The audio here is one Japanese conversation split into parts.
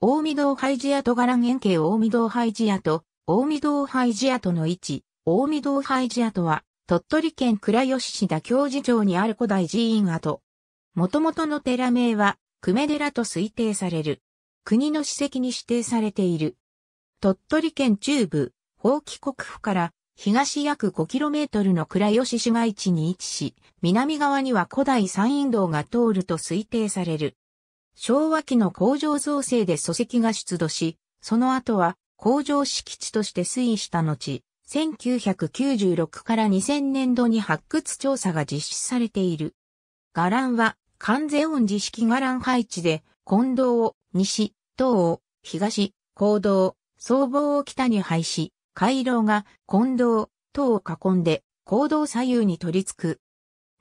大見堂ハイジアとラン円形大見堂ハイジアと、大見堂ハイジアとの位置、大見堂ハイジアとは、鳥取県倉吉市田教授町にある古代寺院跡。元々の寺名は、久米寺と推定される。国の史跡に指定されている。鳥取県中部、法規国府から東約 5km の倉吉市街地に位置し、南側には古代山陰道が通ると推定される。昭和期の工場造成で礎石が出土し、その後は工場敷地として推移した後、1996から2000年度に発掘調査が実施されている。伽藍は関税音自式伽藍配置で、近道を西、東を東、行道、総防を北に配し、回廊が近道、東を囲んで、行道左右に取り付く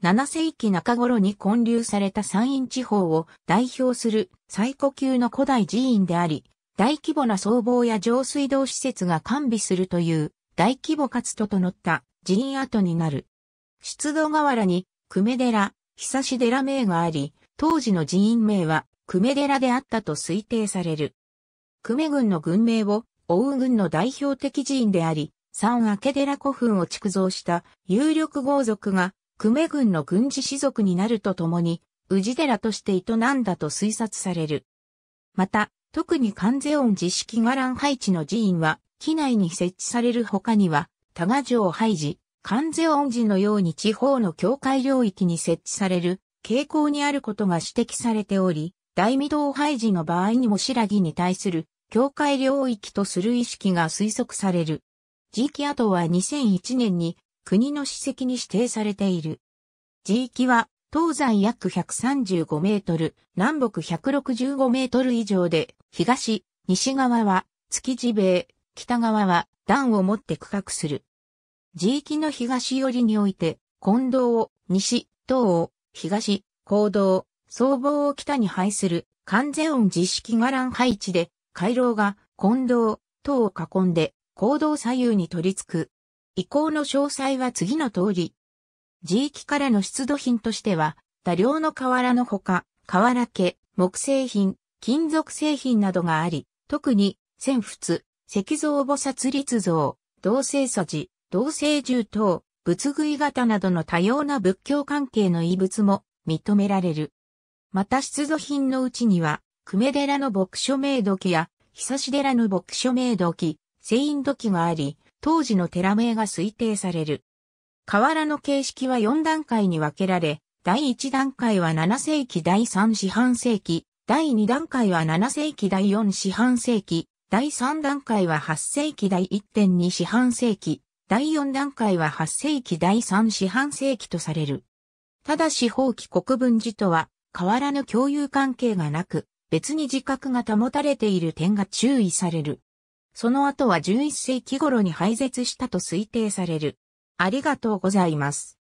7世紀中頃に建立された山陰地方を代表する最古級の古代寺院であり、大規模な僧帽や上水道施設が完備するという大規模かつ整った寺院跡になる。出土河原に久米寺、久し寺名があり、当時の寺院名は久米寺であったと推定される。久米郡の軍名を大郡の代表的寺院であり、三明寺古墳を築造した有力豪族が久米軍の軍事士族になるとともに、宇治寺として営んだと推察される。また、特に関税音寺式伽藍配置の寺院は、機内に設置される他には、多賀城廃寺、関税音寺のように地方の境界領域に設置される傾向にあることが指摘されており、大御堂廃寺の場合にも白木に対する境界領域とする意識が推測される。時期後は2001年に国の史跡に指定されている。地域は東西約135メートル、南北165メートル以上で、東、西側は築地米、北側は段を持って区画する。地域の東寄りにおいて、近道を西、東を東、行道、総房を北に配する完全音実式伽藍配置で、回廊が近道、等を囲んで、行道左右に取り付く移行の詳細は次の通り。地域からの出土品としては、多量の瓦のほか、瓦家、木製品、金属製品などがあり、特に、仙仏、石像菩薩立像、同性素地、同性銃等、仏具い型などの多様な仏教関係の遺物も認められる。また出土品のうちには、久米寺の牧書名土器や、久し寺の牧書名土器、聖院土器があり、当時の寺名が推定される。河原の形式は4段階に分けられ、第1段階は7世紀第3四半世紀、第2段階は7世紀第4四半世紀、第3段階は8世紀第1.2四半世紀、第4段階は8世紀第3四半世紀とされる。ただし法規国分寺とは、河原の共有関係がなく、別に自覚が保たれている点が注意される。その後は11世紀頃に廃絶したと推定される。ありがとうございます。